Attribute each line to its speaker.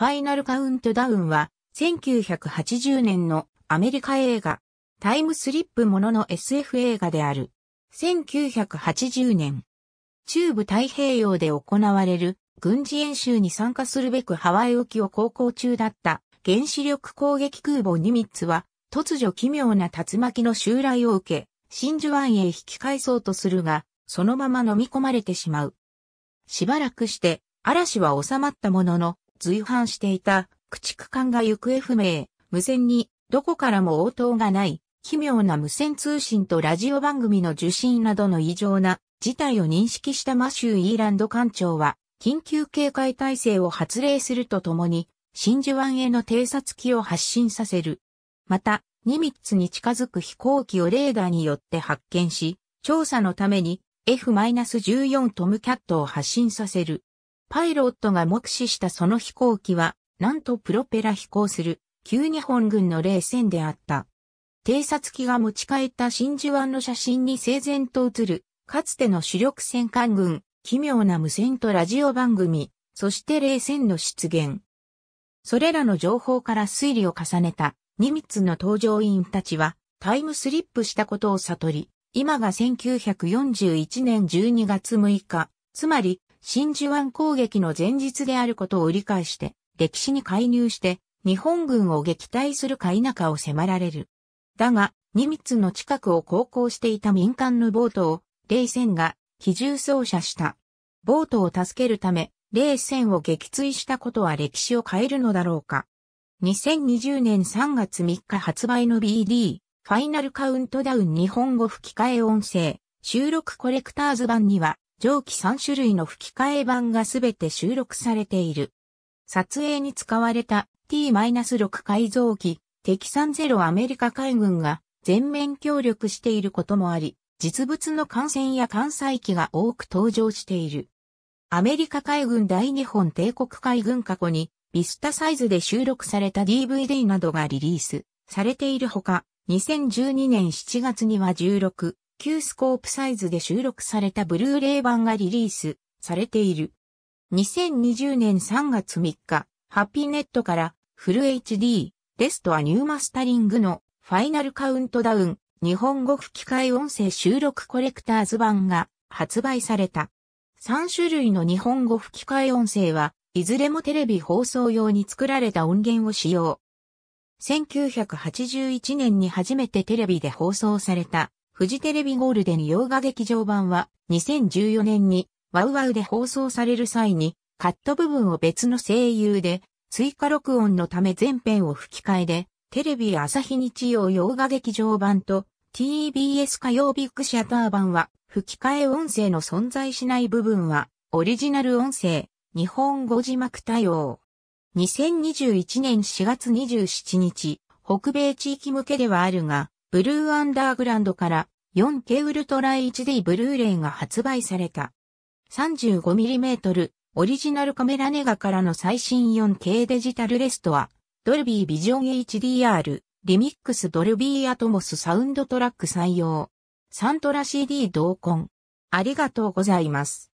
Speaker 1: ファイナルカウントダウンは、1980年のアメリカ映画、タイムスリップものの SF 映画である。1980年、中部太平洋で行われる軍事演習に参加するべくハワイ沖を航行中だった原子力攻撃空母ニミッツは、突如奇妙な竜巻の襲来を受け、真珠湾へ引き返そうとするが、そのまま飲み込まれてしまう。しばらくして、嵐は収まったものの、随伴していた駆逐艦が行方不明、無線にどこからも応答がない、奇妙な無線通信とラジオ番組の受信などの異常な事態を認識したマシュー・イーランド艦長は、緊急警戒態勢を発令するとともに、真珠湾への偵察機を発進させる。また、ニミッツに近づく飛行機をレーダーによって発見し、調査のために F-14 トムキャットを発進させる。パイロットが目視したその飛行機は、なんとプロペラ飛行する、旧日本軍の冷戦であった。偵察機が持ち帰った真珠湾の写真に整然と映る、かつての主力戦艦軍、奇妙な無線とラジオ番組、そして冷戦の出現。それらの情報から推理を重ねた、ニミッツの搭乗員たちは、タイムスリップしたことを悟り、今が1941年12月6日、つまり真珠湾攻撃の前日であることを理解して、歴史に介入して、日本軍を撃退するか否かを迫られる。だが、ニミッツの近くを航行していた民間のボートを、冷戦が、機銃操射した。ボートを助けるため、冷戦を撃墜したことは歴史を変えるのだろうか。2020年3月3日発売の BD、ファイナルカウントダウン日本語吹き替え音声、収録コレクターズ版には、上記3種類の吹き替え版がすべて収録されている。撮影に使われた T-6 改造機、敵30アメリカ海軍が全面協力していることもあり、実物の艦船や艦載機が多く登場している。アメリカ海軍大日本帝国海軍過去にビスタサイズで収録された DVD などがリリースされているほか、2012年7月には16旧スコープサイズで収録されたブルーレイ版がリリースされている。2020年3月3日、ハッピーネットからフル HD、レストアニューマスタリングのファイナルカウントダウン日本語吹き替え音声収録コレクターズ版が発売された。3種類の日本語吹き替え音声は、いずれもテレビ放送用に作られた音源を使用。1981年に初めてテレビで放送されたフジテレビゴールデン洋画劇場版は2014年にワウワウで放送される際にカット部分を別の声優で追加録音のため全編を吹き替えでテレビ朝日日曜洋画劇場版と TBS 火曜ビッグシャター版は吹き替え音声の存在しない部分はオリジナル音声日本語字幕対応2021年4月27日北米地域向けではあるがブルーアンダーグランドから 4K ウルトラ HD ブルーレイが発売された。35mm オリジナルカメラネガからの最新 4K デジタルレストア、ドルビービジョン HDR、リミックスドルビーアトモスサウンドトラック採用。サントラ CD 同梱。ありがとうございます。